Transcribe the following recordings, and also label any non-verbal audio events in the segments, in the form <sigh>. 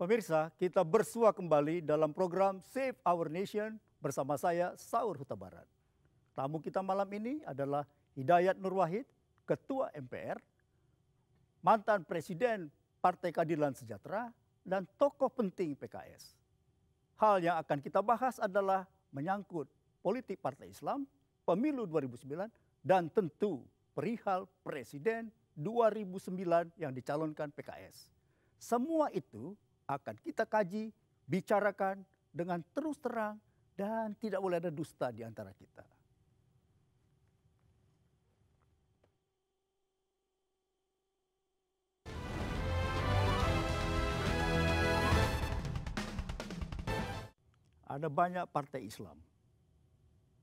Pemirsa, kita bersua kembali dalam program Save Our Nation bersama saya Saur Huta Barat. Tamu kita malam ini adalah Hidayat Nur Wahid, Ketua MPR, mantan Presiden Partai Keadilan Sejahtera, dan tokoh penting PKS. Hal yang akan kita bahas adalah menyangkut politik Partai Islam, pemilu 2009, dan tentu perihal Presiden 2009 yang dicalonkan PKS. Semua itu akan kita kaji, bicarakan dengan terus terang dan tidak boleh ada dusta di antara kita. Ada banyak partai Islam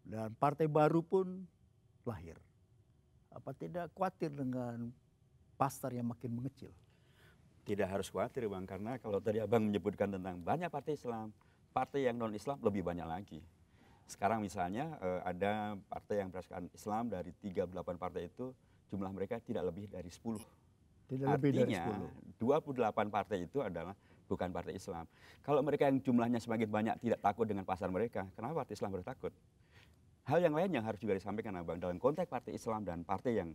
dan partai baru pun lahir. Apa tidak khawatir dengan pasar yang makin mengecil? tidak harus khawatir bang karena kalau tadi abang menyebutkan tentang banyak partai Islam, partai yang non Islam lebih banyak lagi. Sekarang misalnya eh, ada partai yang berdasarkan Islam dari 38 partai itu jumlah mereka tidak lebih dari 10. Tidak Artinya, lebih dari 10. 28 partai itu adalah bukan partai Islam. Kalau mereka yang jumlahnya semakin banyak tidak takut dengan pasar mereka, kenapa partai Islam harus takut? Hal yang lain yang harus juga disampaikan Abang dalam konteks partai Islam dan partai yang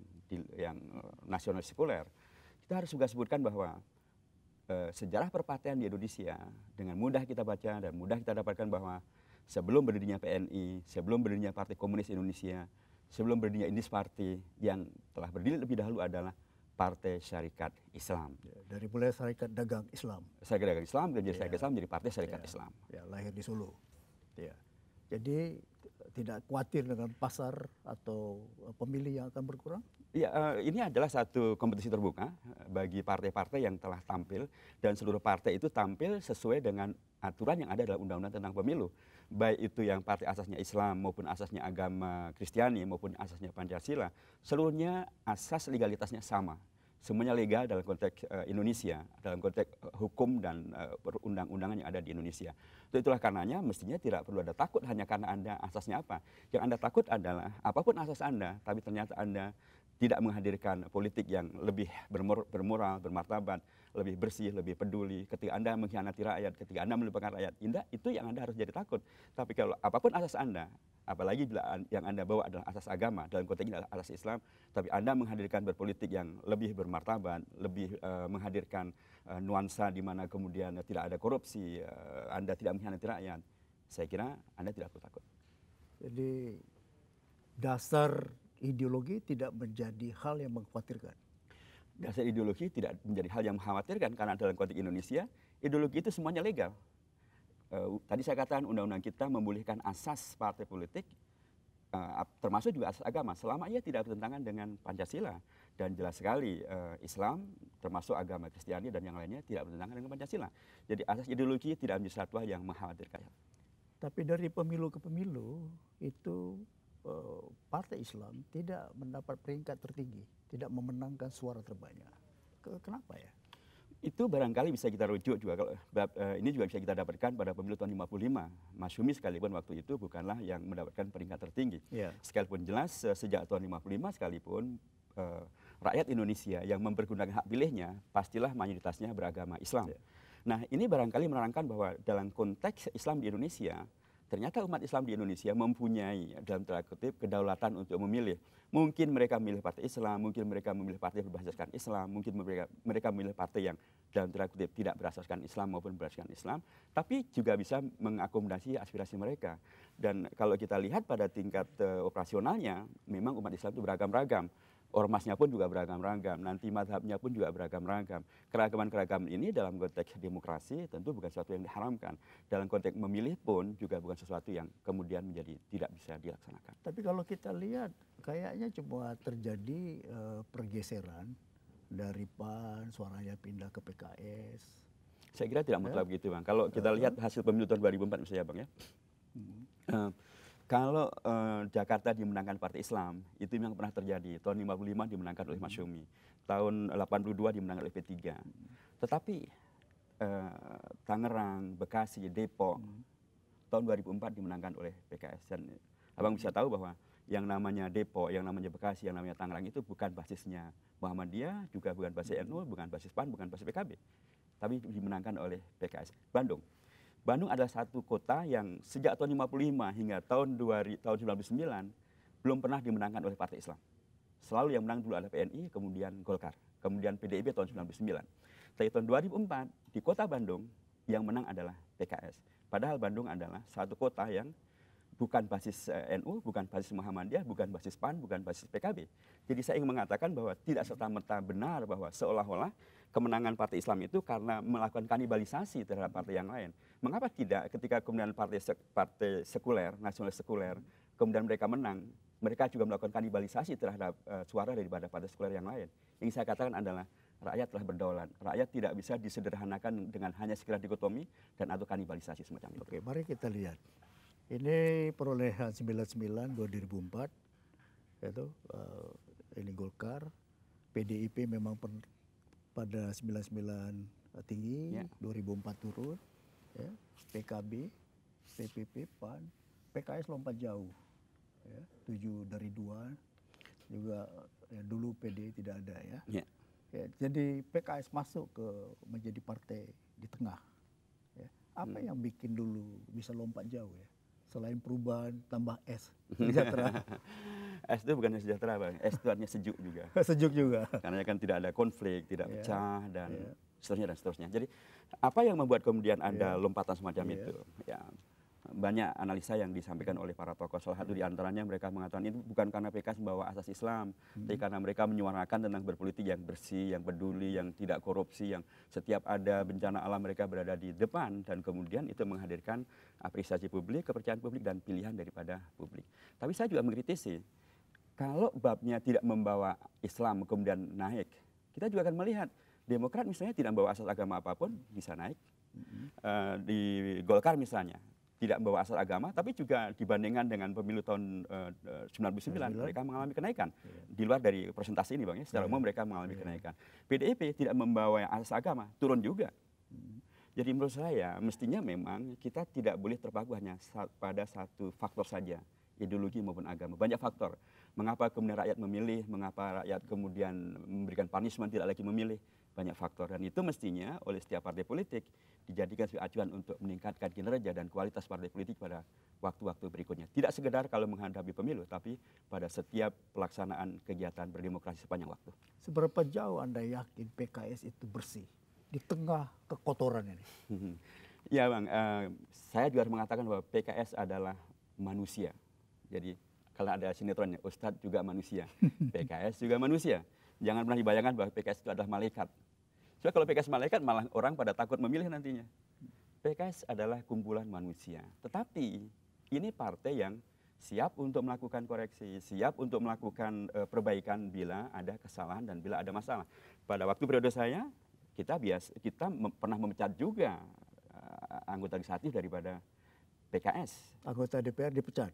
yang eh, nasional sekuler, kita harus juga sebutkan bahwa Eh, sejarah perpatian di Indonesia dengan mudah kita baca dan mudah kita dapatkan bahwa sebelum berdirinya PNI, sebelum berdirinya Partai Komunis Indonesia, sebelum berdirinya Indis Party yang telah berdiri lebih dahulu adalah Partai Syarikat Islam. Ya, dari mulai Syarikat Dagang Islam. Syarikat Dagang Islam, jadi ya. Syarikat Islam menjadi Partai Syarikat ya. Islam. Ya, lahir di Solo. Ya. Jadi tidak khawatir dengan pasar atau eh, pemilih yang akan berkurang? Ya, ini adalah satu kompetisi terbuka eh, bagi partai-partai yang telah tampil dan seluruh partai itu tampil sesuai dengan aturan yang ada dalam undang-undang tentang pemilu. Baik itu yang partai asasnya Islam maupun asasnya agama Kristiani maupun asasnya Pancasila, seluruhnya asas legalitasnya sama semuanya legal dalam konteks uh, Indonesia, dalam konteks uh, hukum dan uh, perundang-undangan yang ada di Indonesia. So, itulah karenanya mestinya tidak perlu ada takut hanya karena Anda asasnya apa. Yang Anda takut adalah apapun asas Anda, tapi ternyata Anda tidak menghadirkan politik yang lebih bermor bermoral, bermartabat, lebih bersih, lebih peduli. Ketika Anda mengkhianati rakyat, ketika Anda melupakan rakyat, indah itu yang Anda harus jadi takut. Tapi kalau apapun asas Anda, apalagi bila yang Anda bawa adalah asas agama dalam konteks ini adalah asas Islam, tapi Anda menghadirkan berpolitik yang lebih bermartabat, lebih uh, menghadirkan uh, nuansa di mana kemudian tidak ada korupsi, uh, Anda tidak mengkhianati rakyat, saya kira Anda tidak perlu takut. Jadi dasar ideologi tidak menjadi hal yang mengkhawatirkan. Dasar ideologi tidak menjadi hal yang mengkhawatirkan karena dalam konteks Indonesia ideologi itu semuanya legal uh, tadi saya katakan undang-undang kita membolehkan asas partai politik uh, termasuk juga asas agama selama ia tidak bertentangan dengan Pancasila dan jelas sekali uh, Islam termasuk agama Kristiani dan yang lainnya tidak bertentangan dengan Pancasila. Jadi asas ideologi tidak menjadi satu yang mengkhawatirkan. Tapi dari pemilu ke pemilu itu uh, partai Islam tidak mendapat peringkat tertinggi, tidak memenangkan suara terbanyak. Kenapa ya? Itu barangkali bisa kita rujuk juga kalau bab, e, ini juga bisa kita dapatkan pada pemilu tahun 55. Mas Yumi sekalipun waktu itu bukanlah yang mendapatkan peringkat tertinggi. Yeah. Sekalipun jelas e, sejak tahun 55 sekalipun e, rakyat Indonesia yang mempergunakan hak pilihnya pastilah mayoritasnya beragama Islam. Yeah. Nah, ini barangkali menerangkan bahwa dalam konteks Islam di Indonesia ternyata umat Islam di Indonesia mempunyai ya, dalam tanda kutip kedaulatan untuk memilih. Mungkin mereka memilih partai Islam, mungkin mereka memilih partai yang berbasiskan Islam, mungkin mereka mereka memilih partai yang dalam tanda kutip tidak berasaskan Islam maupun berdasarkan Islam, tapi juga bisa mengakomodasi aspirasi mereka. Dan kalau kita lihat pada tingkat uh, operasionalnya, memang umat Islam itu beragam-ragam ormasnya pun juga beragam-ragam, nanti madhabnya pun juga beragam-ragam. Keragaman-keragaman ini dalam konteks demokrasi tentu bukan sesuatu yang diharamkan. Dalam konteks memilih pun juga bukan sesuatu yang kemudian menjadi tidak bisa dilaksanakan. Tapi kalau kita lihat kayaknya cuma terjadi uh, pergeseran dari PAN suaranya pindah ke PKS. Saya kira tidak mutlak ya? begitu bang. Kalau kita lihat hasil pemilu tahun 2004 misalnya bang ya. Hmm. Uh, kalau uh, Jakarta dimenangkan Partai Islam, itu yang pernah terjadi. Tahun 55 dimenangkan oleh Masyumi. Tahun 82 dimenangkan oleh P3. Tetapi uh, Tangerang, Bekasi, Depok, hmm. tahun 2004 dimenangkan oleh PKS. Dan eh, abang bisa tahu bahwa yang namanya Depok, yang namanya Bekasi, yang namanya Tangerang itu bukan basisnya Muhammadiyah, juga bukan basis NU, bukan basis PAN, bukan basis PKB. Tapi dimenangkan oleh PKS. Bandung Bandung adalah satu kota yang sejak tahun 55 hingga tahun 2000, belum pernah dimenangkan oleh Partai Islam. Selalu yang menang dulu adalah PNI, kemudian Golkar, kemudian PDIP tahun 99. Tapi tahun 2004 di kota Bandung yang menang adalah PKS. Padahal Bandung adalah satu kota yang bukan basis eh, NU, bukan basis Muhammadiyah, bukan basis PAN, bukan basis PKB. Jadi saya ingin mengatakan bahwa tidak serta-merta benar bahwa seolah-olah kemenangan Partai Islam itu karena melakukan kanibalisasi terhadap partai yang lain. Mengapa tidak ketika kemudian partai sek, partai sekuler, nasionalis sekuler, kemudian mereka menang, mereka juga melakukan kanibalisasi terhadap uh, suara daripada partai sekuler yang lain. Yang saya katakan adalah rakyat telah berdaulat. Rakyat tidak bisa disederhanakan dengan hanya sekedar dikotomi dan atau kanibalisasi semacam itu. Oke, mari kita lihat. Ini perolehan 99 2004 itu uh, ini Golkar, PDIP memang pada 99 eh, tinggi, ya. 2004 turun, ya, PKB, PPP, PAN, PKS lompat jauh, ya, 7 dari 2, juga ya, dulu PD tidak ada ya. ya. ya jadi PKS masuk ke menjadi partai di tengah. Ya. Apa hmm. yang bikin dulu bisa lompat jauh ya? selain perubahan tambah es <laughs> sejahtera. es itu bukan sejahtera bang, es itu artinya sejuk juga. <laughs> sejuk juga. Karena kan tidak ada konflik, tidak yeah. pecah dan yeah. seterusnya dan seterusnya. Jadi apa yang membuat kemudian anda yeah. lompatan semacam yeah. itu? Ya banyak analisa yang disampaikan oleh para tokoh. Salah satu hmm. diantaranya mereka mengatakan itu bukan karena PKS membawa asas Islam, hmm. tapi karena mereka menyuarakan tentang berpolitik yang bersih, yang peduli, yang tidak korupsi, yang setiap ada bencana alam mereka berada di depan dan kemudian itu menghadirkan apresiasi publik, kepercayaan publik dan pilihan daripada publik. Tapi saya juga mengkritisi kalau babnya tidak membawa Islam kemudian naik, kita juga akan melihat Demokrat misalnya tidak membawa asas agama apapun bisa naik. uh, di Golkar misalnya tidak membawa asal agama, tapi juga dibandingkan dengan pemilu tahun eh, eh, uh, 99 mereka mengalami kenaikan yeah. di luar dari presentasi ini bang ya. Secara yeah. umum mereka mengalami yeah. kenaikan. PDIP tidak membawa asal agama turun juga. Hmm. Jadi menurut saya mestinya memang kita tidak boleh terpaku hanya pada satu faktor saja ideologi maupun agama banyak faktor mengapa kemudian rakyat memilih mengapa rakyat kemudian memberikan punishment tidak lagi memilih banyak faktor dan itu mestinya oleh setiap partai politik dijadikan sebagai acuan untuk meningkatkan kinerja dan kualitas partai politik pada waktu-waktu berikutnya. Tidak sekedar kalau menghadapi pemilu, tapi pada setiap pelaksanaan kegiatan berdemokrasi sepanjang waktu. Seberapa jauh Anda yakin PKS itu bersih di tengah kekotoran ini? Hmm. ya Bang, uh, saya juga harus mengatakan bahwa PKS adalah manusia. Jadi kalau ada sinetronnya, Ustadz juga manusia, PKS <laughs> juga manusia. Jangan pernah dibayangkan bahwa PKS itu adalah malaikat. Sudah kalau PKS malaikat malah orang pada takut memilih nantinya. PKS adalah kumpulan manusia. Tetapi ini partai yang siap untuk melakukan koreksi, siap untuk melakukan uh, perbaikan bila ada kesalahan dan bila ada masalah. Pada waktu periode saya, kita bias kita mem, pernah memecat juga uh, anggota legislatif daripada PKS. Anggota DPR dipecat.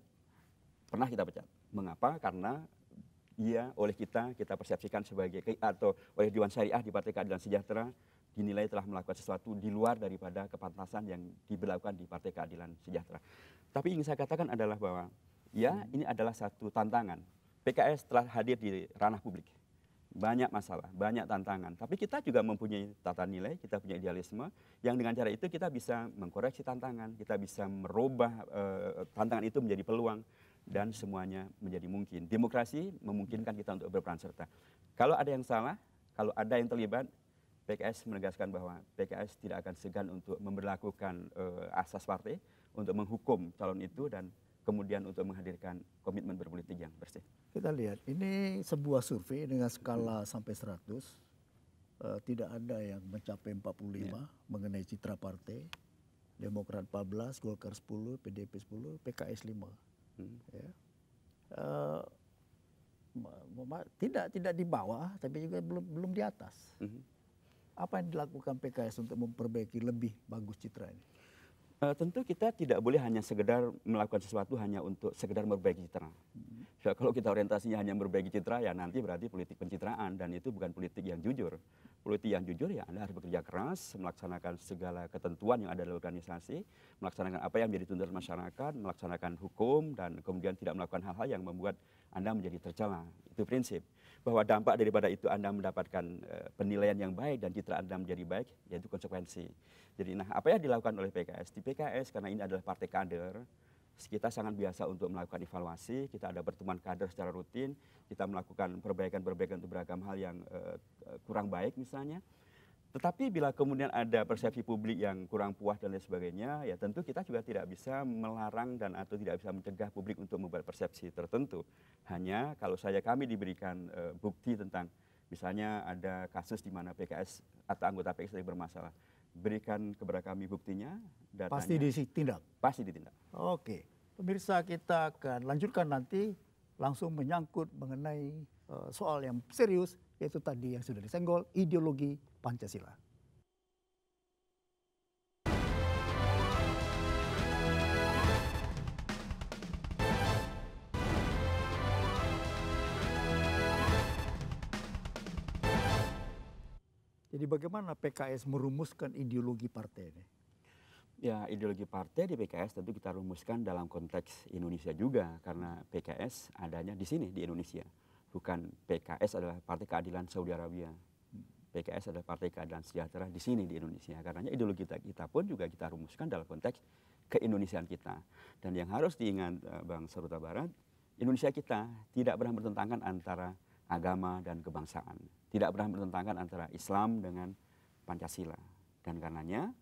Pernah kita pecat. Mengapa? Karena Iya, oleh kita kita persepsikan sebagai atau oleh Dewan Syariah di Partai Keadilan Sejahtera dinilai telah melakukan sesuatu di luar daripada kepantasan yang diberlakukan di Partai Keadilan Sejahtera. Tapi ingin saya katakan adalah bahwa ya hmm. ini adalah satu tantangan. PKS telah hadir di ranah publik. Banyak masalah, banyak tantangan. Tapi kita juga mempunyai tata nilai, kita punya idealisme yang dengan cara itu kita bisa mengkoreksi tantangan, kita bisa merubah eh, tantangan itu menjadi peluang dan semuanya menjadi mungkin. Demokrasi memungkinkan kita untuk berperan serta. Kalau ada yang salah, kalau ada yang terlibat, PKS menegaskan bahwa PKS tidak akan segan untuk memberlakukan uh, asas partai, untuk menghukum calon itu dan kemudian untuk menghadirkan komitmen berpolitik yang bersih. Kita lihat, ini sebuah survei dengan skala hmm. sampai 100, uh, eh, tidak ada yang mencapai 45 yeah. mengenai citra partai, Demokrat 14, Golkar 10, PDP 10, PKS 5 hmm. Ya. Eh, tidak tidak di bawah tapi juga belum belum di atas. Hmm. Apa yang dilakukan PKS untuk memperbaiki lebih bagus citra ini? Uh, tentu kita tidak boleh hanya sekedar melakukan sesuatu hanya untuk sekedar memperbaiki citra. Hmm. So, kalau kita orientasinya hanya memperbaiki citra ya nanti berarti politik pencitraan dan itu bukan politik yang jujur. Politik yang jujur ya Anda harus bekerja keras, melaksanakan segala ketentuan yang ada dalam organisasi, melaksanakan apa yang menjadi tuntutan masyarakat, melaksanakan hukum, dan kemudian tidak melakukan hal-hal yang membuat Anda menjadi tercela. Itu prinsip. Bahwa dampak daripada itu Anda mendapatkan eh, penilaian yang baik dan citra Anda menjadi baik, yaitu konsekuensi. Jadi nah apa yang dilakukan oleh PKS? Di PKS karena ini adalah partai kader, kita sangat biasa untuk melakukan evaluasi, kita ada pertemuan kader secara rutin, kita melakukan perbaikan-perbaikan untuk beragam hal yang uh, kurang baik misalnya. Tetapi bila kemudian ada persepsi publik yang kurang puas dan lain sebagainya, ya tentu kita juga tidak bisa melarang dan atau tidak bisa mencegah publik untuk membuat persepsi tertentu. Hanya kalau saya kami diberikan e, bukti tentang misalnya ada kasus di mana PKS atau anggota PKS bermasalah, berikan kepada kami buktinya. Datanya. Pasti ditindak? Pasti ditindak. Oke. Pemirsa kita akan lanjutkan nanti langsung menyangkut mengenai uh, soal yang serius yaitu tadi yang sudah disenggol ideologi Pancasila. Jadi bagaimana PKS merumuskan ideologi partai ini? Ya ideologi partai di PKS tentu kita rumuskan dalam konteks Indonesia juga karena PKS adanya di sini di Indonesia. Bukan PKS adalah Partai Keadilan Saudi Arabia. PKS adalah Partai Keadilan Sejahtera di sini di Indonesia. Karenanya ideologi kita, kita pun juga kita rumuskan dalam konteks keindonesiaan kita. Dan yang harus diingat eh, Bang Saruta Barat, Indonesia kita tidak pernah bertentangan antara agama dan kebangsaan tidak pernah bertentangan antara Islam dengan Pancasila. Dan karenanya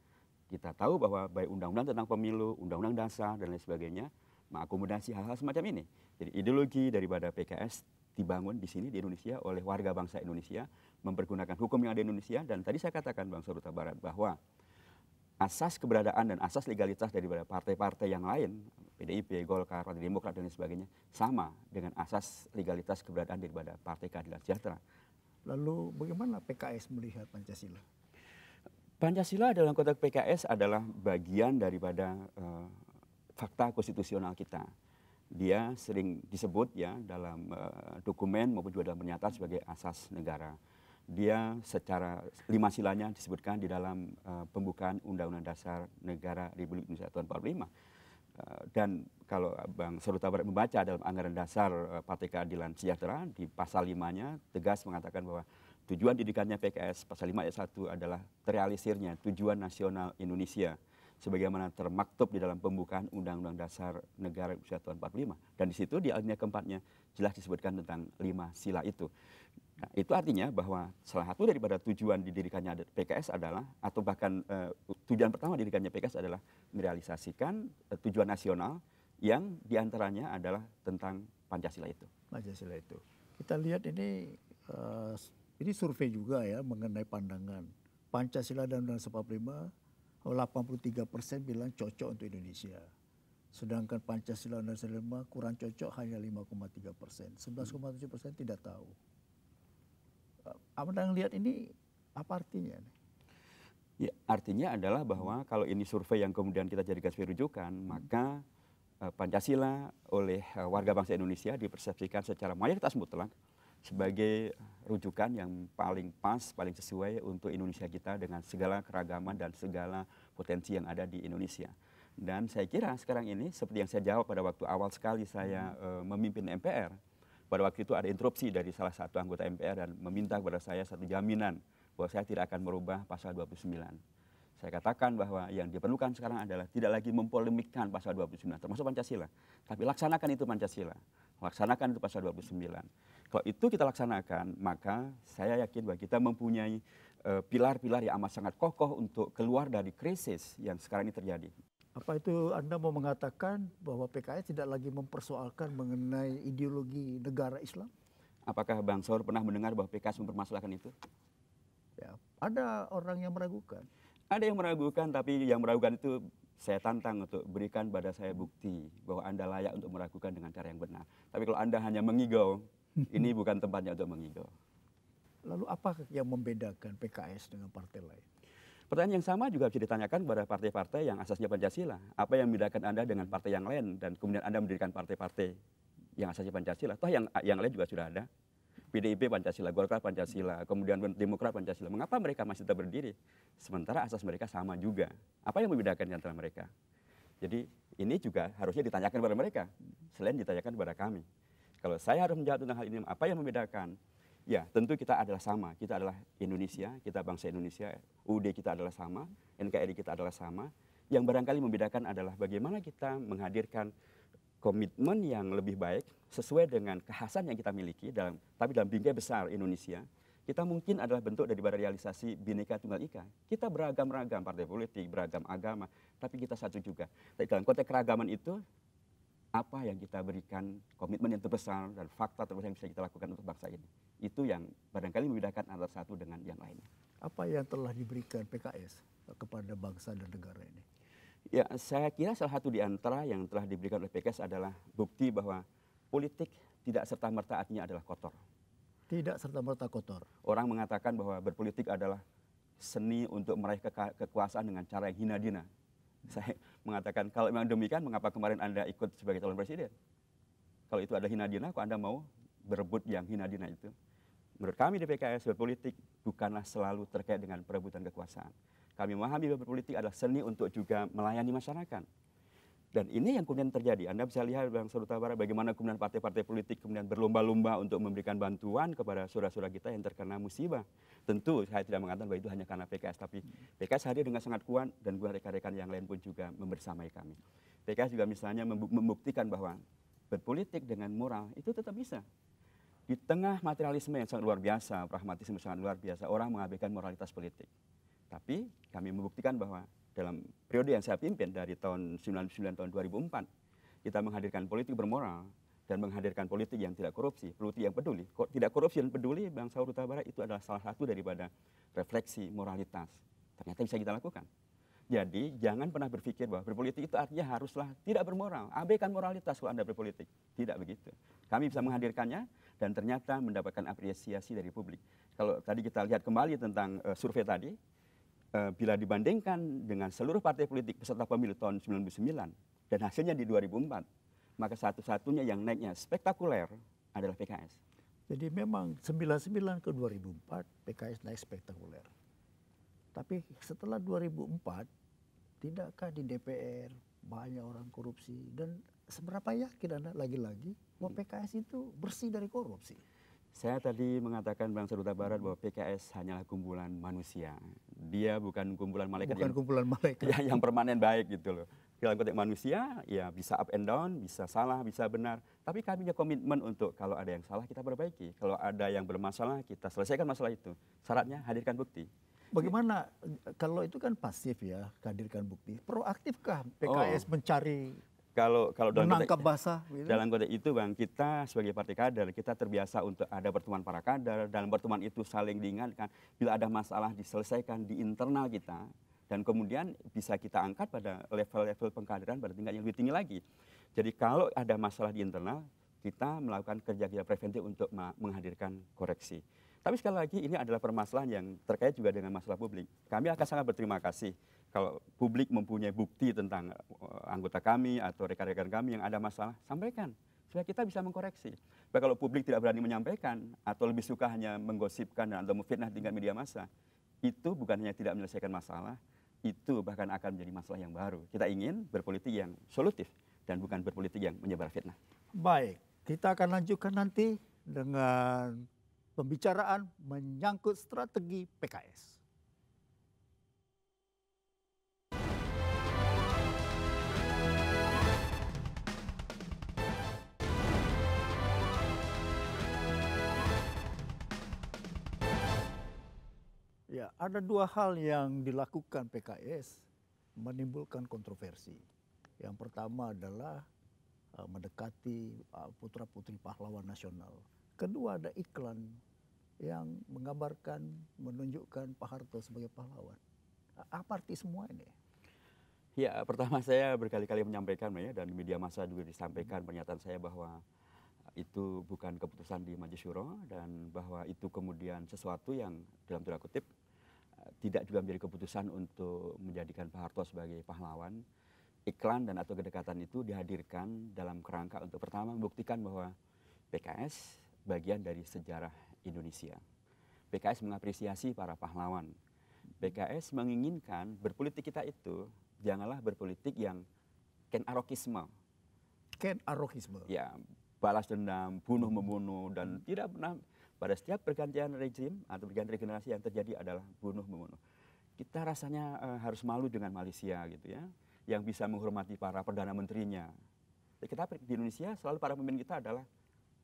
kita tahu bahwa baik undang-undang tentang pemilu, undang-undang dasar dan lain sebagainya mengakomodasi hal-hal semacam ini. Jadi ideologi daripada PKS dibangun di sini di Indonesia oleh warga bangsa Indonesia mempergunakan hukum yang ada di Indonesia dan tadi saya katakan Bang Saruta Barat bahwa asas keberadaan dan asas legalitas daripada partai-partai yang lain PDIP, Golkar, Partai Demokrat dan lain sebagainya sama dengan asas legalitas keberadaan daripada Partai Keadilan Sejahtera. Lalu bagaimana PKS melihat Pancasila? Pancasila dalam konteks PKS adalah bagian daripada uh, fakta konstitusional kita. Dia sering disebut ya dalam uh, dokumen maupun juga dalam pernyataan sebagai asas negara. Dia secara lima silanya disebutkan di dalam uh, pembukaan Undang-Undang Dasar Negara Republik Indonesia tahun 45 Eh, dan kalau Bang Seruta Barat membaca dalam anggaran dasar eh, Partai Keadilan Sejahtera di pasal 5-nya tegas mengatakan bahwa tujuan didikannya PKS pasal 5 ayat 1 adalah terrealisirnya tujuan nasional Indonesia sebagaimana termaktub di dalam pembukaan Undang-Undang Dasar Negara Kesatuan 45 dan di situ di alinea keempatnya jelas disebutkan tentang lima sila itu. Nah, itu artinya bahwa salah satu daripada tujuan didirikannya PKS adalah atau bahkan uh, tujuan pertama didirikannya PKS adalah merealisasikan uh, tujuan nasional yang diantaranya adalah tentang Pancasila itu. Pancasila itu. Kita lihat ini uh, ini survei juga ya mengenai pandangan Pancasila dan Undang-Undang 45 83 persen bilang cocok untuk Indonesia. Sedangkan Pancasila dan Undang-Undang 45 kurang cocok hanya 5,3 persen. 11,7 persen tidak tahu. Anda lihat ini apa artinya? Ya, artinya adalah bahwa hmm. kalau ini survei yang kemudian kita jadikan sebagai rujukan, hmm. maka uh, Pancasila oleh uh, warga bangsa Indonesia dipersepsikan secara mayoritas mutlak sebagai rujukan yang paling pas, paling sesuai untuk Indonesia kita dengan segala keragaman dan segala potensi yang ada di Indonesia. Dan saya kira sekarang ini seperti yang saya jawab pada waktu awal sekali saya uh, memimpin MPR, pada waktu itu ada interupsi dari salah satu anggota MPR dan meminta kepada saya satu jaminan bahwa saya tidak akan merubah pasal 29. Saya katakan bahwa yang diperlukan sekarang adalah tidak lagi mempolemikkan pasal 29 termasuk Pancasila, tapi laksanakan itu Pancasila. Laksanakan itu pasal 29. Kalau itu kita laksanakan, maka saya yakin bahwa kita mempunyai eh, pilar-pilar yang amat sangat kokoh untuk keluar dari krisis yang sekarang ini terjadi apa itu Anda mau mengatakan bahwa PKS tidak lagi mempersoalkan mengenai ideologi negara Islam? Apakah Bang Saur pernah mendengar bahwa PKS mempermasalahkan itu? Ya, ada orang yang meragukan. Ada yang meragukan, tapi yang meragukan itu saya tantang untuk berikan pada saya bukti bahwa Anda layak untuk meragukan dengan cara yang benar. Tapi kalau Anda hanya mengigau, <laughs> ini bukan tempatnya untuk mengigau. Lalu apa yang membedakan PKS dengan partai lain? Pertanyaan yang sama juga bisa ditanyakan kepada partai-partai yang asasnya Pancasila. Apa yang membedakan Anda dengan partai yang lain dan kemudian Anda mendirikan partai-partai yang asasnya Pancasila? Toh yang yang lain juga sudah ada. PDIP Pancasila, Golkar Pancasila, kemudian Demokrat Pancasila. Mengapa mereka masih tetap berdiri? Sementara asas mereka sama juga. Apa yang membedakan antara mereka? Jadi ini juga harusnya ditanyakan kepada mereka, selain ditanyakan kepada kami. Kalau saya harus menjawab tentang hal ini, apa yang membedakan? Ya, tentu kita adalah sama. Kita adalah Indonesia, kita bangsa Indonesia, UD kita adalah sama, NKRI kita adalah sama. Yang barangkali membedakan adalah bagaimana kita menghadirkan komitmen yang lebih baik sesuai dengan kekhasan yang kita miliki dalam tapi dalam bingkai besar Indonesia. Kita mungkin adalah bentuk dari realisasi bineka Tunggal Ika. Kita beragam-ragam partai politik, beragam agama, tapi kita satu juga. Tapi dalam konteks keragaman itu apa yang kita berikan, komitmen yang terbesar dan fakta terbesar yang bisa kita lakukan untuk bangsa ini. Itu yang barangkali membedakan antara satu dengan yang lainnya. Apa yang telah diberikan PKS kepada bangsa dan negara ini? Ya, saya kira salah satu di antara yang telah diberikan oleh PKS adalah bukti bahwa politik tidak serta-merta artinya adalah kotor. Tidak serta-merta kotor. Orang mengatakan bahwa berpolitik adalah seni untuk meraih kekuasaan dengan cara yang hina-dina saya mengatakan kalau memang demikian mengapa kemarin Anda ikut sebagai calon presiden? Kalau itu ada hinadina, kok Anda mau berebut yang hinadina itu? Menurut kami di PKS berpolitik bukanlah selalu terkait dengan perebutan kekuasaan. Kami memahami berpolitik adalah seni untuk juga melayani masyarakat dan ini yang kemudian terjadi. Anda bisa lihat Bang Saruta Barat bagaimana kemudian partai-partai politik kemudian berlomba-lomba untuk memberikan bantuan kepada saudara-saudara kita yang terkena musibah. Tentu saya tidak mengatakan bahwa itu hanya karena PKS, tapi PKS hadir dengan sangat kuat dan gue rekan-rekan yang lain pun juga membersamai kami. PKS juga misalnya membuktikan bahwa berpolitik dengan moral itu tetap bisa. Di tengah materialisme yang sangat luar biasa, pragmatisme yang sangat luar biasa, orang mengabaikan moralitas politik. Tapi kami membuktikan bahwa dalam periode yang saya pimpin dari tahun 99 tahun 2004 kita menghadirkan politik bermoral dan menghadirkan politik yang tidak korupsi, politik yang peduli. Tidak korupsi dan peduli bangsa Huta Barat itu adalah salah satu daripada refleksi moralitas. Ternyata bisa kita lakukan. Jadi jangan pernah berpikir bahwa berpolitik itu artinya haruslah tidak bermoral. Abaikan moralitas kalau Anda berpolitik. Tidak begitu. Kami bisa menghadirkannya dan ternyata mendapatkan apresiasi dari publik. Kalau tadi kita lihat kembali tentang uh, survei tadi, Eh, bila dibandingkan dengan seluruh partai politik peserta pemilu tahun 99 dan hasilnya di 2004, maka satu-satunya yang naiknya spektakuler adalah PKS. Jadi memang 99 ke 2004 PKS naik spektakuler. Tapi setelah 2004 tidakkah di DPR banyak orang korupsi dan seberapa yakin Anda lagi-lagi bahwa PKS itu bersih dari korupsi? Saya tadi mengatakan Bang Seruta Barat bahwa PKS hanyalah kumpulan manusia. Dia bukan kumpulan malaikat. Bukan yang, kumpulan malaikat. Ya, <laughs> yang permanen baik gitu loh. Dalam konteks manusia, ya bisa up and down, bisa salah, bisa benar. Tapi kami punya komitmen untuk kalau ada yang salah kita perbaiki. Kalau ada yang bermasalah kita selesaikan masalah itu. Syaratnya hadirkan bukti. Bagaimana kalau itu kan pasif ya, hadirkan bukti. Proaktifkah PKS oh. mencari kalau kalau dalam menangkap bahasa gitu. dalam konteks itu bang kita sebagai partai kader kita terbiasa untuk ada pertemuan para kader dalam pertemuan itu saling diingatkan bila ada masalah diselesaikan di internal kita dan kemudian bisa kita angkat pada level-level pengkaderan pada tingkat yang lebih tinggi lagi jadi kalau ada masalah di internal kita melakukan kerja-kerja preventif untuk menghadirkan koreksi tapi sekali lagi ini adalah permasalahan yang terkait juga dengan masalah publik kami akan sangat berterima kasih kalau publik mempunyai bukti tentang eh, anggota kami atau rekan-rekan kami yang ada masalah, sampaikan supaya kita bisa mengkoreksi. Tapi kalau publik tidak berani menyampaikan atau lebih suka hanya menggosipkan dan atau memfitnah dengan media massa, itu bukan hanya tidak menyelesaikan masalah, itu bahkan akan menjadi masalah yang baru. Kita ingin berpolitik yang solutif dan bukan berpolitik yang menyebar fitnah. Baik, kita akan lanjutkan nanti dengan pembicaraan menyangkut strategi PKS. ada dua hal yang dilakukan PKS menimbulkan kontroversi. Yang pertama adalah uh, mendekati uh, putra-putri pahlawan nasional. Kedua ada iklan yang menggambarkan menunjukkan Pak Harto sebagai pahlawan. E, apa arti semua ini? Ya, pertama saya berkali-kali menyampaikan ya dan media massa juga disampaikan hmm. pernyataan saya bahwa itu bukan keputusan di Majelis Syuro dan bahwa itu kemudian sesuatu yang dalam tanda kutip tidak juga menjadi keputusan untuk menjadikan Pak Harto sebagai pahlawan. Iklan dan atau kedekatan itu dihadirkan dalam kerangka untuk pertama membuktikan bahwa PKS bagian dari sejarah Indonesia. PKS mengapresiasi para pahlawan. PKS menginginkan berpolitik kita itu janganlah berpolitik yang ken arokisme. Ken arokisme. Ya, balas dendam, bunuh membunuh dan tidak pernah pada setiap pergantian rejim atau pergantian regenerasi yang terjadi adalah bunuh-membunuh. Kita rasanya e, harus malu dengan Malaysia gitu ya, yang bisa menghormati para perdana menterinya. Tapi ya, Kita di Indonesia selalu para pemimpin kita adalah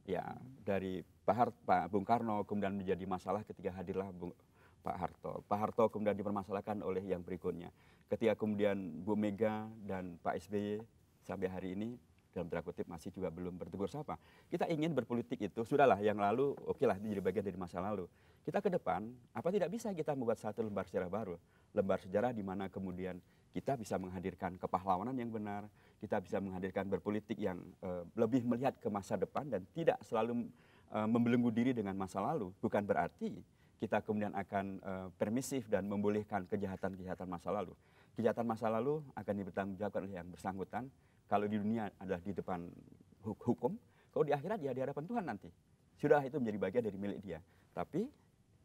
ya dari Pak, Hart, Pak Bung Karno kemudian menjadi masalah ketika hadirlah Bung, Pak Harto. Pak Harto kemudian dipermasalahkan oleh yang berikutnya. Ketika kemudian Bu Mega dan Pak SBY sampai hari ini dalam tanda kutip masih juga belum bertegur sapa. Kita ingin berpolitik itu sudahlah yang lalu oke lah jadi bagian dari masa lalu. Kita ke depan apa tidak bisa kita membuat satu lembar sejarah baru, lembar sejarah di mana kemudian kita bisa menghadirkan kepahlawanan yang benar, kita bisa menghadirkan berpolitik yang uh, lebih melihat ke masa depan dan tidak selalu uh, membelenggu diri dengan masa lalu. Bukan berarti kita kemudian akan uh, permisif dan membolehkan kejahatan-kejahatan masa lalu. Kejahatan masa lalu akan dipertanggungjawabkan oleh yang bersangkutan kalau di dunia adalah di depan hukum, kalau di akhirat ya di hadapan Tuhan nanti. Sudah itu menjadi bagian dari milik dia. Tapi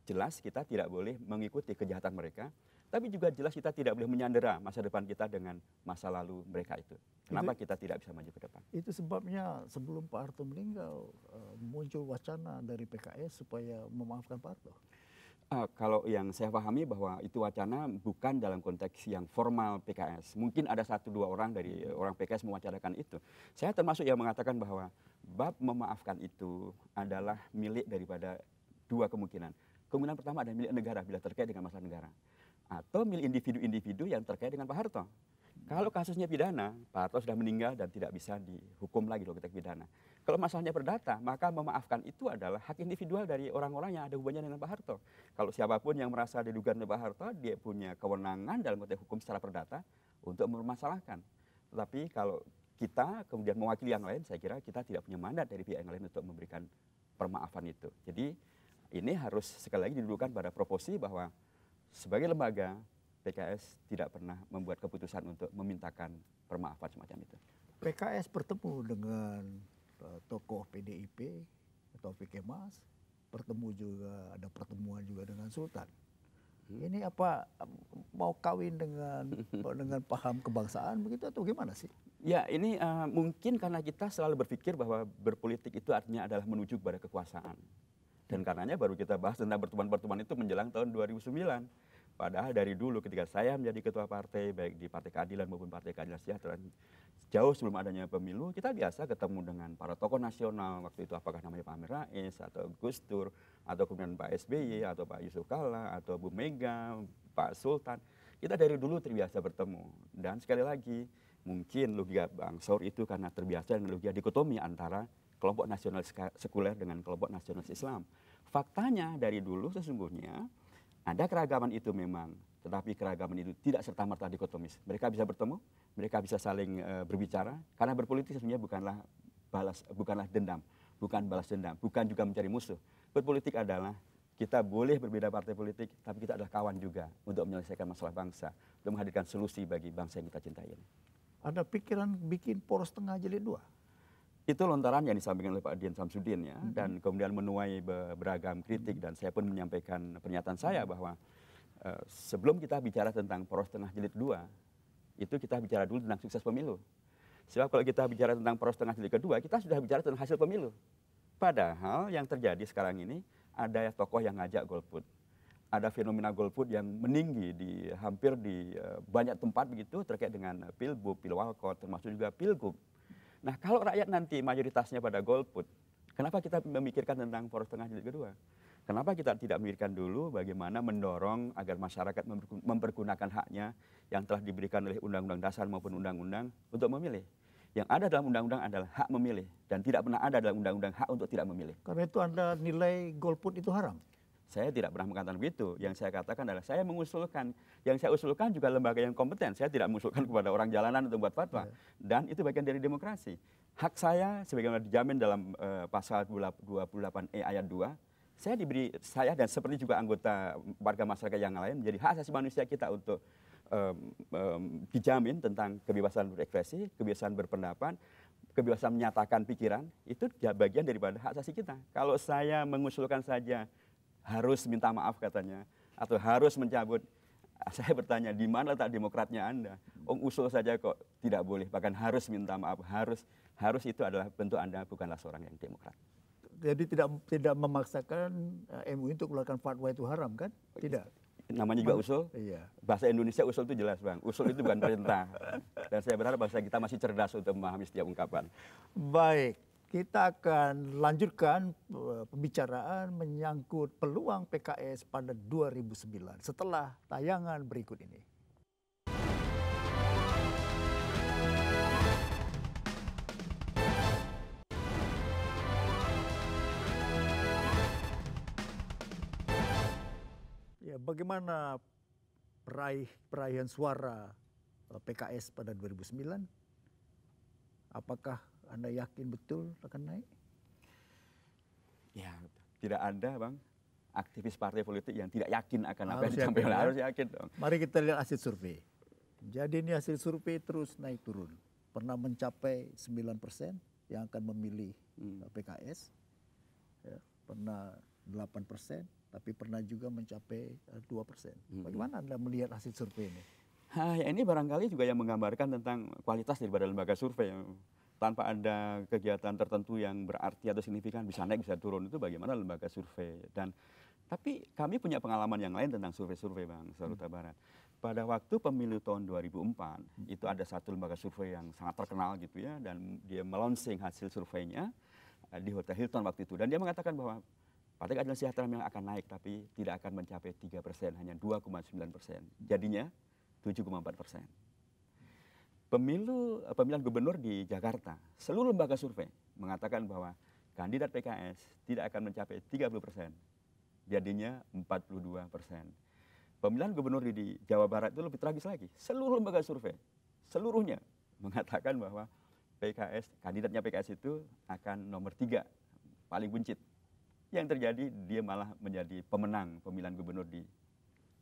jelas kita tidak boleh mengikuti kejahatan mereka, tapi juga jelas kita tidak boleh menyandera masa depan kita dengan masa lalu mereka itu. Kenapa itu, kita tidak bisa maju ke depan? Itu sebabnya sebelum Pak Harto meninggal eh, muncul wacana dari PKS supaya memaafkan Pak Harto. Uh, kalau yang saya pahami bahwa itu wacana bukan dalam konteks yang formal PKS. Mungkin ada satu dua orang dari orang PKS mewacanakan itu. Saya termasuk yang mengatakan bahwa bab memaafkan itu adalah milik daripada dua kemungkinan. Kemungkinan pertama adalah milik negara bila terkait dengan masalah negara. Atau milik individu-individu yang terkait dengan Pak Harto. Kalau kasusnya pidana, Pak Harto sudah meninggal dan tidak bisa dihukum lagi loh konteks pidana. Kalau masalahnya perdata, maka memaafkan itu adalah hak individual dari orang-orang yang ada hubungannya dengan Pak Harto. Kalau siapapun yang merasa diduga oleh Pak Harto, dia punya kewenangan dalam konteks hukum secara perdata untuk mempermasalahkan. Tetapi kalau kita kemudian mewakili yang lain, saya kira kita tidak punya mandat dari pihak yang lain untuk memberikan permaafan itu. Jadi ini harus sekali lagi didudukan pada proposi bahwa sebagai lembaga PKS tidak pernah membuat keputusan untuk memintakan permaafan semacam itu. PKS bertemu dengan Eh, tokoh PDIP atau Kemas bertemu juga ada pertemuan juga dengan Sultan. Hmm. Ini apa mau kawin dengan <laughs> dengan paham kebangsaan begitu atau gimana sih? Ya ini uh, mungkin karena kita selalu berpikir bahwa berpolitik itu artinya adalah menuju kepada kekuasaan. Dan karenanya baru kita bahas tentang pertemuan-pertemuan itu menjelang tahun 2009. Padahal dari dulu ketika saya menjadi ketua partai, baik di Partai Keadilan maupun Partai Keadilan Sejahtera, jauh sebelum adanya pemilu, kita biasa ketemu dengan para tokoh nasional, waktu itu apakah namanya Pak Amir Rais, atau Gus Dur, atau kemudian Pak SBY, atau Pak Yusuf Kalla, atau Bu Mega, Pak Sultan. Kita dari dulu terbiasa bertemu. Dan sekali lagi, mungkin logika Bang Saur itu karena terbiasa dengan logika dikotomi antara kelompok nasional sekuler dengan kelompok nasional Islam. Faktanya dari dulu sesungguhnya ada keragaman itu memang, tetapi keragaman itu tidak serta-merta dikotomis. Mereka bisa bertemu, mereka bisa saling e, berbicara karena berpolitik sebenarnya bukanlah balas bukanlah dendam, bukan balas dendam, bukan juga mencari musuh. Berpolitik adalah kita boleh berbeda partai politik, tapi kita adalah kawan juga untuk menyelesaikan masalah bangsa, untuk menghadirkan solusi bagi bangsa yang kita cintai ini. Ada pikiran bikin poros tengah jadi dua? Itu lontaran yang disampaikan oleh Pak Dian Samsudin ya, -hmm. dan kemudian menuai beragam kritik dan saya pun menyampaikan pernyataan saya bahwa uh, sebelum kita bicara tentang poros tengah jilid 2, itu kita bicara dulu tentang sukses pemilu. Sebab kalau kita bicara tentang poros tengah jilid kedua, kita sudah bicara tentang hasil pemilu. Padahal yang terjadi sekarang ini ada tokoh yang ngajak golput. Ada fenomena golput yang meninggi di hampir di uh, banyak tempat begitu terkait dengan eh, pilbub, pilwalkot, termasuk juga pilgub Nah kalau rakyat nanti mayoritasnya pada golput, kenapa kita memikirkan tentang poros tengah jilid kedua? Kenapa kita tidak memikirkan dulu bagaimana mendorong agar masyarakat mempergunakan haknya yang telah diberikan oleh Undang-Undang Dasar maupun Undang-Undang untuk memilih? Yang ada dalam undang-undang adalah hak memilih dan tidak pernah ada dalam undang-undang hak untuk tidak memilih. Karena itu Anda nilai golput itu haram? Saya tidak pernah mengatakan begitu. Yang saya katakan adalah saya mengusulkan. Yang saya usulkan juga lembaga yang kompeten. Saya tidak mengusulkan kepada orang jalanan untuk buat fatwa. Iya. Dan itu bagian dari demokrasi. Hak saya sebagaimana dijamin dalam uh, pasal 28E ayat 2 saya diberi saya dan seperti juga anggota warga masyarakat yang lain menjadi hak asasi manusia kita untuk um, um, dijamin tentang kebebasan berekspresi, kebebasan berpendapat, kebebasan menyatakan pikiran itu bagian daripada hak asasi kita. Kalau saya mengusulkan saja harus minta maaf katanya atau harus mencabut <laughs> saya bertanya di mana tak demokratnya Anda? Om usul saja kok tidak boleh, bahkan harus minta maaf, harus harus itu adalah bentuk Anda bukanlah seorang yang demokrat. Jadi tidak tidak memaksakan eh, MUI untuk keluarkan fatwa itu haram kan? Oh, tidak. Namanya juga usul. Iya. Bahasa Indonesia usul itu jelas, Bang. Usul itu bukan perintah. <laughs> Dan saya berharap bahasa kita masih cerdas untuk memahami setiap ungkapan. Baik kita akan lanjutkan eh, pembicaraan menyangkut peluang PKS pada 2009 setelah tayangan berikut ini. Ya, bagaimana peraih peraihan suara eh, PKS pada 2009? Apakah anda yakin betul akan naik? Ya, tidak ada bang aktivis partai politik yang tidak yakin akan harus apa yang Ya. Harus yakin dong. Mari kita lihat hasil survei. Jadi ini hasil survei terus naik turun. Pernah mencapai 9 persen yang akan memilih hmm. Eh, PKS. Ya, pernah 8 persen, tapi pernah juga mencapai 2 eh, persen. Hmm. Bagaimana Anda melihat hasil survei ini? Nah, ya ini barangkali juga yang menggambarkan tentang kualitas daripada lembaga survei tanpa ada kegiatan tertentu yang berarti atau signifikan bisa naik bisa turun itu bagaimana lembaga survei dan tapi kami punya pengalaman yang lain tentang survei-survei bang Saruta hmm. Barat pada waktu pemilu tahun 2004 hmm. itu ada satu lembaga survei yang sangat terkenal gitu ya dan dia melonsing hasil surveinya eh, di Hotel Hilton waktu itu dan dia mengatakan bahwa Partai Keadilan Sejahtera yang akan naik tapi tidak akan mencapai 3 persen, hanya 2,9 persen. Jadinya 7,4 persen pemilu eh, pemilihan gubernur di Jakarta, seluruh lembaga survei mengatakan bahwa kandidat PKS tidak akan mencapai 30 persen, jadinya 42 persen. Pemilihan gubernur di Jawa Barat itu lebih tragis lagi. Seluruh lembaga survei, seluruhnya mengatakan bahwa PKS, kandidatnya PKS itu akan nomor tiga, paling buncit. Yang terjadi dia malah menjadi pemenang pemilihan gubernur di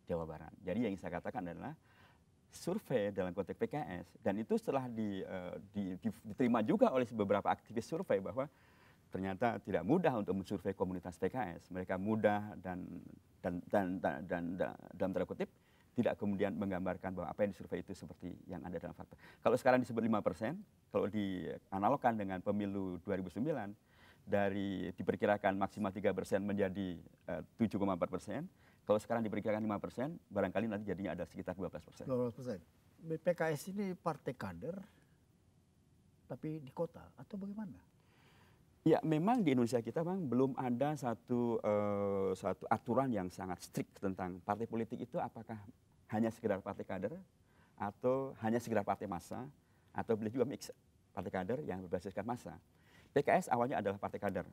Jawa Barat. Jadi yang saya katakan adalah survei dalam konteks PKS dan itu setelah di, eh, di, di, diterima juga oleh beberapa aktivis survei bahwa ternyata tidak mudah untuk mensurvei komunitas PKS. Mereka mudah dan dan dan dan, dan, dan dalam tanda kutip tidak kemudian menggambarkan bahwa apa yang disurvei itu seperti yang ada dalam fakta. Kalau sekarang disebut lima persen, kalau dianalogkan dengan pemilu 2009 dari diperkirakan maksimal tiga persen menjadi eh, koma 7,4 persen, kalau sekarang diperkirakan 5 persen, barangkali nanti jadinya ada sekitar 12 persen. 12 persen. PKS ini partai kader, tapi di kota atau bagaimana? Ya, memang di Indonesia kita memang belum ada satu uh, satu aturan yang sangat strict tentang partai politik itu apakah hanya sekedar partai kader atau hanya sekedar partai massa atau boleh juga mix partai kader yang berbasiskan massa. PKS awalnya adalah partai kader.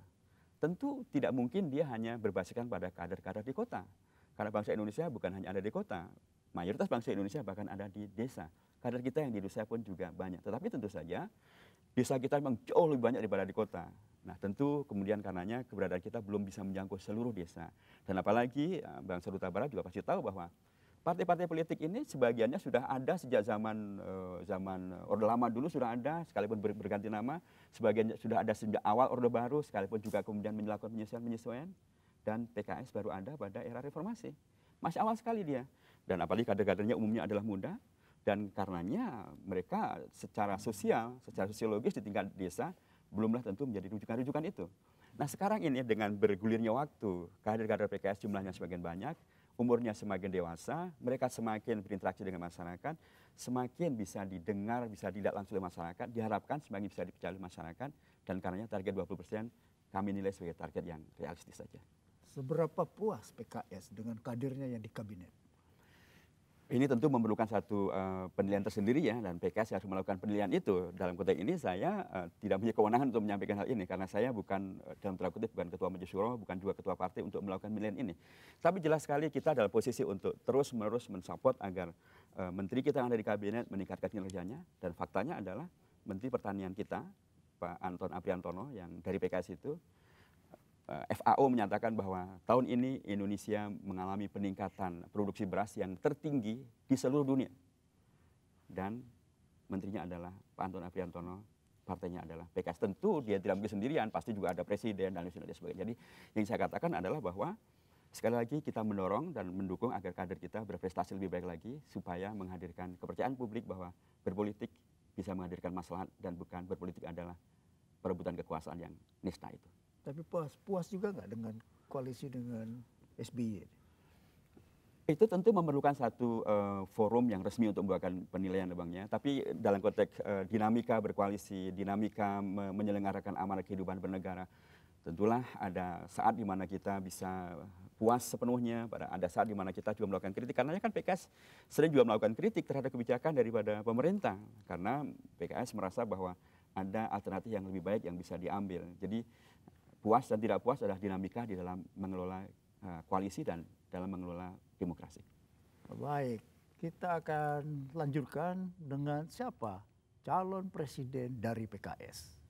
Tentu tidak mungkin dia hanya berbasiskan pada kader-kader di kota. Karena bangsa Indonesia bukan hanya ada di kota, mayoritas bangsa Indonesia bahkan ada di desa. Kader kita yang di desa pun juga banyak. Tetapi tentu saja desa kita memang jauh lebih banyak daripada di kota. Nah tentu kemudian karenanya keberadaan kita belum bisa menjangkau seluruh desa. Dan apalagi eh, bangsa Duta Barat juga pasti tahu bahwa partai-partai politik ini sebagiannya sudah ada sejak zaman eh, zaman Orde Lama dulu sudah ada, sekalipun berganti nama, sebagian sudah ada sejak awal Orde Baru, sekalipun juga kemudian melakukan penyesuaian-penyesuaian dan PKS baru ada pada era reformasi. Masih awal sekali dia. Dan apalagi kader-kadernya umumnya adalah muda dan karenanya mereka secara sosial, secara sosiologis di tingkat desa belumlah tentu menjadi rujukan-rujukan itu. Nah sekarang ini dengan bergulirnya waktu, kader-kader PKS jumlahnya semakin banyak, umurnya semakin dewasa, mereka semakin berinteraksi dengan masyarakat, semakin bisa didengar, bisa dilihat langsung oleh masyarakat, diharapkan semakin bisa dipercaya oleh masyarakat, dan karenanya target 20 persen kami nilai sebagai target yang realistis saja seberapa puas PKS dengan kadernya yang di kabinet? Ini tentu memerlukan satu uh, penilaian tersendiri ya dan PKS harus melakukan penilaian itu. Dalam konteks ini saya uh, tidak punya kewenangan untuk menyampaikan hal ini karena saya bukan eh, dalam tanda kutip bukan ketua majelis Suro, bukan juga ketua partai untuk melakukan penilaian ini. Tapi jelas sekali kita dalam posisi untuk terus-menerus mensupport agar uh, menteri kita yang ada di kabinet meningkatkan kinerjanya dan faktanya adalah menteri pertanian kita Pak Anton Apriantono yang dari PKS itu Eh, FAO menyatakan bahwa tahun ini Indonesia mengalami peningkatan produksi beras yang tertinggi di seluruh dunia. Dan menterinya adalah Pak Anton Afriantono, partainya adalah PKS. Tentu dia tidak mungkin sendirian, pasti juga ada presiden dan lain sebagainya. Jadi yang saya katakan adalah bahwa sekali lagi kita mendorong dan mendukung agar kader kita berprestasi lebih baik lagi supaya menghadirkan kepercayaan publik bahwa berpolitik bisa menghadirkan masalah dan bukan berpolitik adalah perebutan kekuasaan yang nista itu. Tapi puas, puas juga nggak dengan koalisi dengan SBY? Itu tentu memerlukan satu uh, forum yang resmi untuk membuatkan penilaian abangnya. Tapi dalam konteks uh, dinamika berkoalisi, dinamika me menyelenggarakan amanah kehidupan bernegara, tentulah ada saat di mana kita bisa puas sepenuhnya, pada ada saat di mana kita juga melakukan kritik. Karena kan PKS sering juga melakukan kritik terhadap kebijakan daripada pemerintah. Karena PKS merasa bahwa ada alternatif yang lebih baik yang bisa diambil. Jadi puas dan tidak puas adalah dinamika di dalam mengelola uh, koalisi dan dalam mengelola demokrasi. Baik, kita akan lanjutkan dengan siapa calon presiden dari PKS.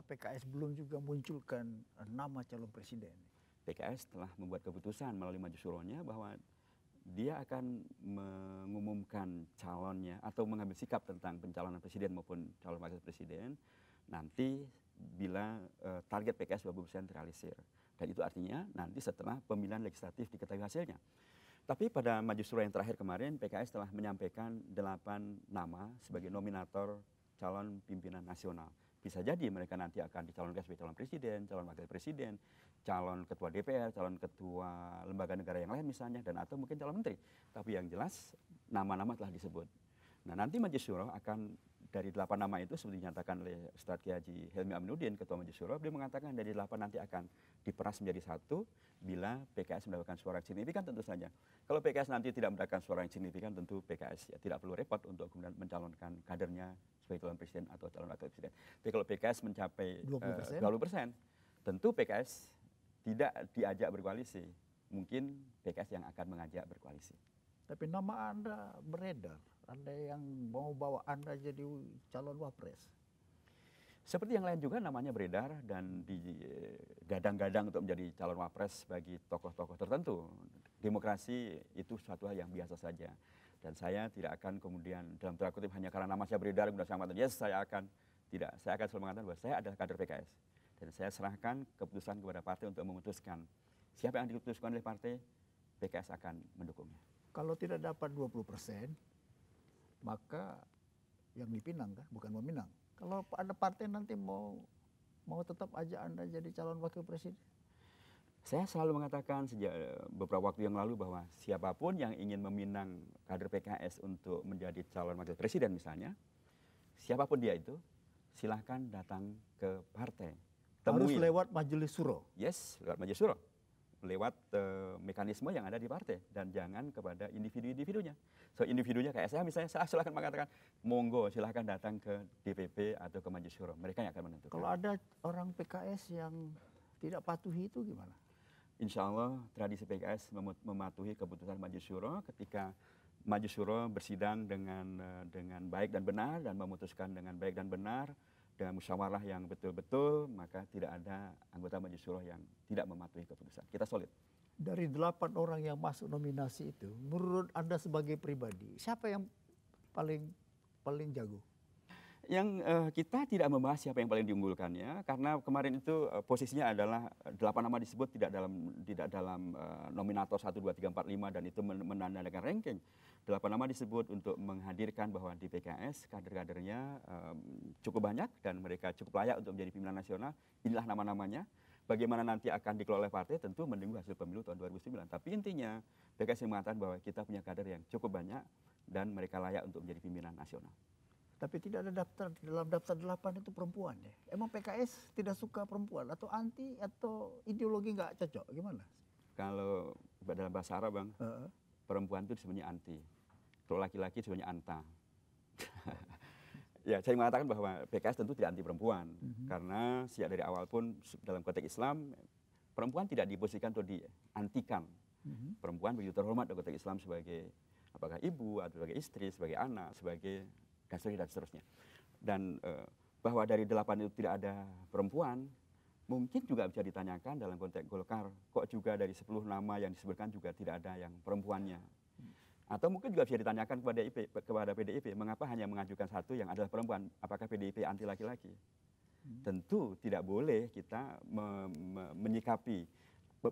kenapa PKS belum juga munculkan eh, nama calon presiden? PKS telah membuat keputusan melalui majusuronya bahwa dia akan mengumumkan calonnya atau mengambil sikap tentang pencalonan presiden maupun calon wakil presiden nanti bila uh, target PKS 20% terrealisir. Dan itu artinya nanti setelah pemilihan legislatif diketahui hasilnya. Tapi pada majelis yang terakhir kemarin PKS telah menyampaikan 8 nama sebagai nominator calon pimpinan nasional bisa jadi mereka nanti akan dicalonkan sebagai calon presiden, calon wakil presiden, calon ketua DPR, calon ketua lembaga negara yang lain misalnya, dan atau mungkin calon menteri. Tapi yang jelas nama-nama telah disebut. Nah nanti Majelis Syuro akan dari delapan nama itu seperti dinyatakan oleh Ustadz Haji Helmi Aminuddin Ketua Majelis Syuro beliau mengatakan dari delapan nanti akan diperas menjadi satu bila PKS mendapatkan suara yang signifikan tentu saja. Kalau PKS nanti tidak mendapatkan suara yang signifikan tentu PKS ya tidak perlu repot untuk kemudian mencalonkan kadernya sebagai calon presiden atau calon wakil presiden. Tapi kalau PKS mencapai 20%, uh, 20% tentu PKS tidak diajak berkoalisi. Mungkin PKS yang akan mengajak berkoalisi. Tapi nama Anda beredar anda yang mau bawa Anda jadi calon wapres. Seperti yang lain juga namanya beredar dan digadang-gadang untuk menjadi calon wapres bagi tokoh-tokoh tertentu. Demokrasi itu suatu hal yang biasa saja. Dan saya tidak akan kemudian dalam tanda kutip hanya karena nama saya beredar kemudian saya mengatakan yes saya akan tidak. Saya akan selalu mengatakan bahwa saya adalah kader PKS. Dan saya serahkan keputusan kepada partai untuk memutuskan siapa yang diputuskan oleh partai, PKS akan mendukungnya. Kalau tidak dapat 20 persen, maka yang dipinang kan bukan meminang. Kalau ada partai nanti mau mau tetap aja Anda jadi calon wakil presiden. Saya selalu mengatakan sejak eh, beberapa waktu yang lalu bahwa siapapun yang ingin meminang kader PKS untuk menjadi calon wakil presiden misalnya, siapapun dia itu, silahkan datang ke partai. Temui. Harus lewat majelis suro. Yes, lewat majelis suro lewat uh, mekanisme yang ada di partai dan jangan kepada individu-individunya. So individunya kayak saya misalnya saya silahkan mengatakan monggo silahkan datang ke DPP atau ke Majelis Syuro. Mereka yang akan menentukan. Kalau ada orang PKS yang tidak patuhi itu gimana? Insya Allah tradisi PKS mem mematuhi keputusan Majelis Syuro ketika Majelis Syuro bersidang dengan eh, dengan baik dan benar dan memutuskan dengan baik dan benar ada musyawarah yang betul-betul, maka tidak ada anggota majelis syuroh yang tidak mematuhi keputusan. Kita solid. Dari delapan orang yang masuk nominasi itu, menurut Anda sebagai pribadi, siapa yang paling paling jago? yang uh, kita tidak membahas siapa yang paling diunggulkan ya karena kemarin itu uh, posisinya adalah eh, delapan nama disebut tidak dalam tidak dalam uh, nominator satu dua tiga empat lima dan itu menandakan ranking. Delapan nama disebut untuk menghadirkan bahwa di PKS kader-kadernya um, cukup banyak dan mereka cukup layak untuk menjadi pimpinan nasional. Inilah nama-namanya. Bagaimana nanti akan dikelola oleh partai tentu menunggu hasil pemilu tahun 2009. Tapi intinya PKS yang mengatakan bahwa kita punya kader yang cukup banyak dan mereka layak untuk menjadi pimpinan nasional. Tapi tidak ada daftar di dalam daftar delapan itu perempuan ya. Emang PKS tidak suka perempuan atau anti atau ideologi nggak cocok gimana? Kalau dalam bahasa Arab bang, uh -uh. perempuan itu sebenarnya anti. Kalau laki-laki sebenarnya anta. <laughs> ya saya mengatakan bahwa PKS tentu tidak anti perempuan uh-huh. karena sejak dari awal pun dalam konteks Islam perempuan tidak diposisikan atau diantikan. Uh-huh. Perempuan begitu terhormat dalam konteks Islam sebagai apakah ibu atau sebagai istri, sebagai anak, sebagai dan seterusnya dan seterusnya. Eh, dan bahwa dari delapan itu tidak ada perempuan, mungkin juga bisa ditanyakan dalam konteks Golkar, kok juga dari sepuluh nama yang disebutkan juga tidak ada yang perempuannya. Atau mungkin juga bisa ditanyakan kepada IP, kepada PDIP, mengapa hanya mengajukan satu yang adalah perempuan? Apakah PDIP anti laki-laki? Hmm. Tentu tidak boleh kita me, me, menyikapi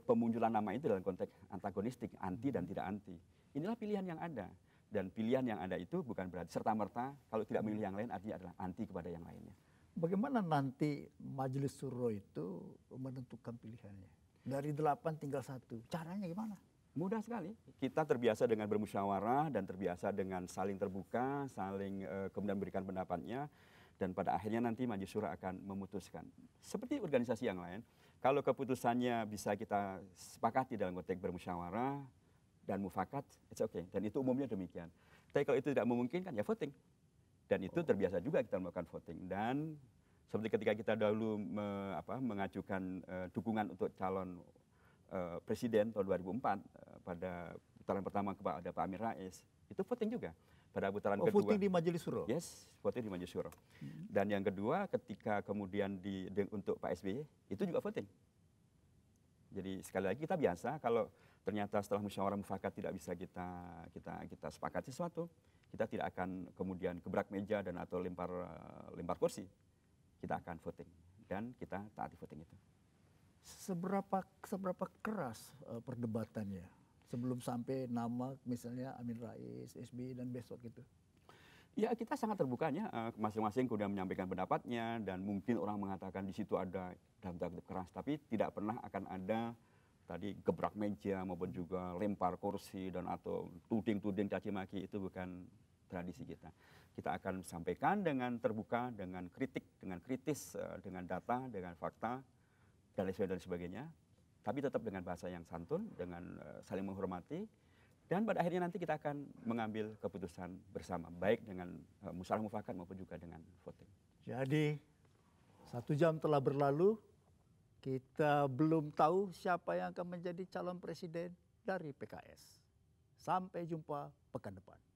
pemunculan nama itu dalam konteks antagonistik, anti dan tidak anti. Inilah pilihan yang ada. Dan pilihan yang ada itu bukan berarti serta-merta kalau tidak memilih yang lain artinya adalah anti kepada yang lainnya. Bagaimana nanti majelis suro itu menentukan pilihannya? Dari delapan tinggal satu. Caranya gimana? Mudah sekali. Kita terbiasa dengan bermusyawarah dan terbiasa dengan saling terbuka, saling e, kemudian memberikan pendapatnya. Dan pada akhirnya nanti Majelis Syura akan memutuskan. Seperti organisasi yang lain, kalau keputusannya bisa kita sepakati dalam konteks bermusyawarah, dan mufakat, it's okay. Dan itu umumnya demikian. Tapi kalau itu tidak memungkinkan, ya voting. Dan itu terbiasa juga kita melakukan voting. Dan seperti ketika kita dahulu me, apa, mengajukan uh, dukungan untuk calon uh, presiden tahun 2004 uh, eh, pada putaran pertama kepada Pak Amir Rais, itu voting juga. Pada putaran oh, kedua. voting di Majelis Suruh? Yes, voting di Majelis Suruh. Hmm. Dan yang kedua ketika kemudian di, di, untuk Pak SBY, itu juga voting. Jadi sekali lagi kita biasa kalau ternyata setelah musyawarah mufakat tidak bisa kita kita kita sepakati sesuatu, kita tidak akan kemudian gebrak meja dan atau lempar eh, lempar kursi. Kita akan voting dan kita taati voting itu. Seberapa seberapa keras eh, perdebatannya sebelum sampai nama misalnya Amin Rais, SBY dan besok gitu? Ya kita sangat terbukanya eh, masing-masing kemudian menyampaikan pendapatnya dan mungkin orang mengatakan di situ ada dalam tanda keras tapi tidak pernah akan ada tadi gebrak meja maupun juga lempar kursi dan atau tuding-tuding caci maki itu bukan tradisi kita. Kita akan sampaikan dengan terbuka, dengan kritik, dengan kritis, eh, dengan data, dengan fakta dan lain sebagainya. Tapi tetap dengan bahasa yang santun, dengan eh, saling menghormati, dan pada akhirnya nanti kita akan mengambil keputusan bersama baik dengan eh, musyawarah mufakat maupun juga dengan voting. Jadi satu jam telah berlalu kita belum tahu siapa yang akan menjadi calon presiden dari PKS. Sampai jumpa pekan depan.